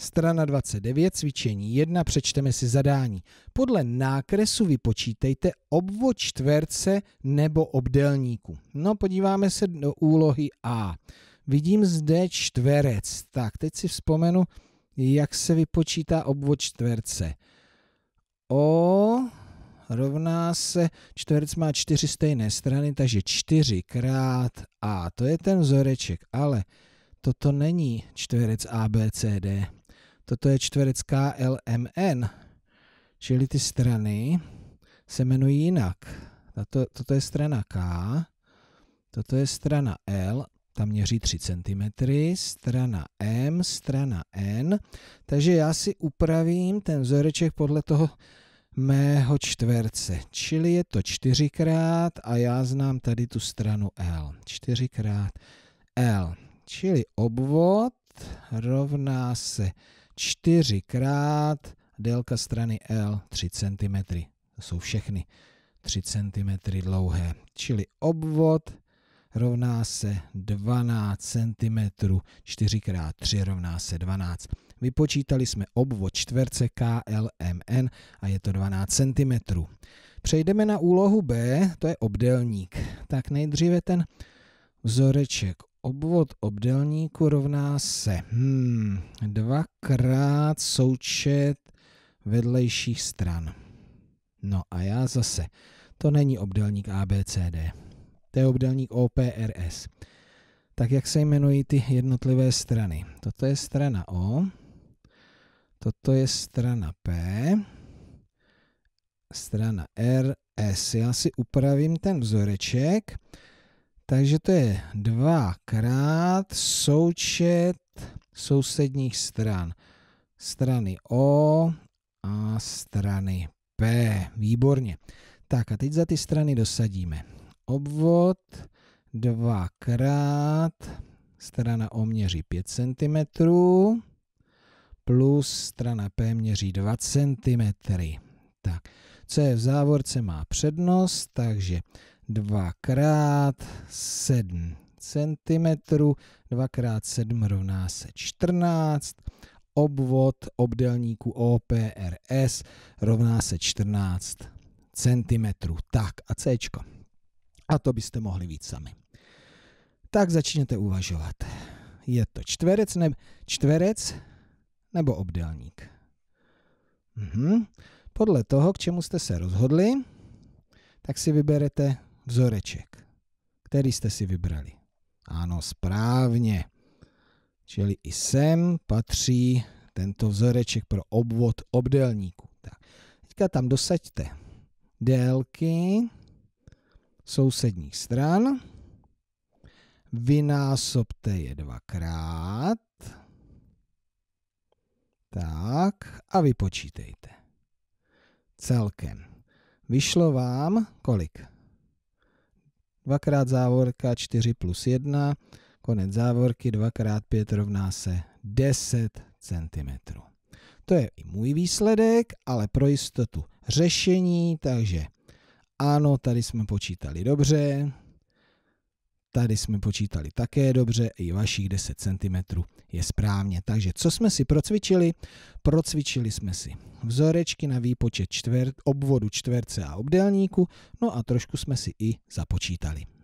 Strana 29, cvičení 1, přečteme si zadání. Podle nákresu vypočítejte obvod čtverce nebo obdélníku. No, podíváme se do úlohy A. Vidím zde čtverec. Tak, teď si vzpomenu, jak se vypočítá obvod čtverce. O rovná se, čtverec má čtyři stejné strany, takže 4 krát A. To je ten vzoreček, ale toto není čtverec ABCD. Toto je čtverec KLMN, čili ty strany se jmenují jinak. Tato, toto je strana K, toto je strana L, ta měří 3 cm, strana M, strana N, takže já si upravím ten vzoreček podle toho mého čtverce, čili je to čtyřikrát a já znám tady tu stranu L. Čtyřikrát L, čili obvod rovná se čtyřikrát délka strany L 3 cm. To jsou všechny 3 cm dlouhé. Čili obvod rovná se 12 cm, 4 x 3 rovná se 12. Vypočítali jsme obvod čtverce KLMN a je to 12 cm. Přejdeme na úlohu B, to je obdelník. Tak nejdříve ten vzoreček obvod obdelníku rovná se hmm, dvakrát součet vedlejších stran. No a já zase, to není obdelník ABCD, to je obdelník OPRS. Tak jak se jmenují ty jednotlivé strany? Toto je strana O, toto je strana P, strana R, S. Já si upravím ten vzoreček, takže to je dvakrát součet sousedních stran. Strany O a strany P. Výborně. Tak a teď za ty strany dosadíme. Obvod dvakrát strana O měří 5 cm plus strana P měří 2 cm. Tak, co je v závorce má přednost, takže dvakrát 7 cm, dvakrát 7 rovná se 14, obvod obdelníku OPRS rovná se 14 cm. Tak a C. A to byste mohli víc sami. Tak začněte uvažovat. Je to čtverec, ne, čtverec nebo obdelník? Mhm. Podle toho, k čemu jste se rozhodli, tak si vyberete vzoreček, který jste si vybrali. Ano, správně. Čili i sem patří tento vzoreček pro obvod obdélníku. Tak. Teďka tam dosaďte délky sousedních stran, vynásobte je dvakrát, tak a vypočítejte. Celkem. Vyšlo vám kolik? dvakrát závorka 4 plus 1, konec závorky 2x5 rovná se 10 cm. To je i můj výsledek, ale pro jistotu řešení, takže ano, tady jsme počítali dobře, Tady jsme počítali také dobře, i vašich 10 cm je správně. Takže co jsme si procvičili? Procvičili jsme si vzorečky na výpočet čtvert, obvodu čtverce a obdélníku, no a trošku jsme si i započítali.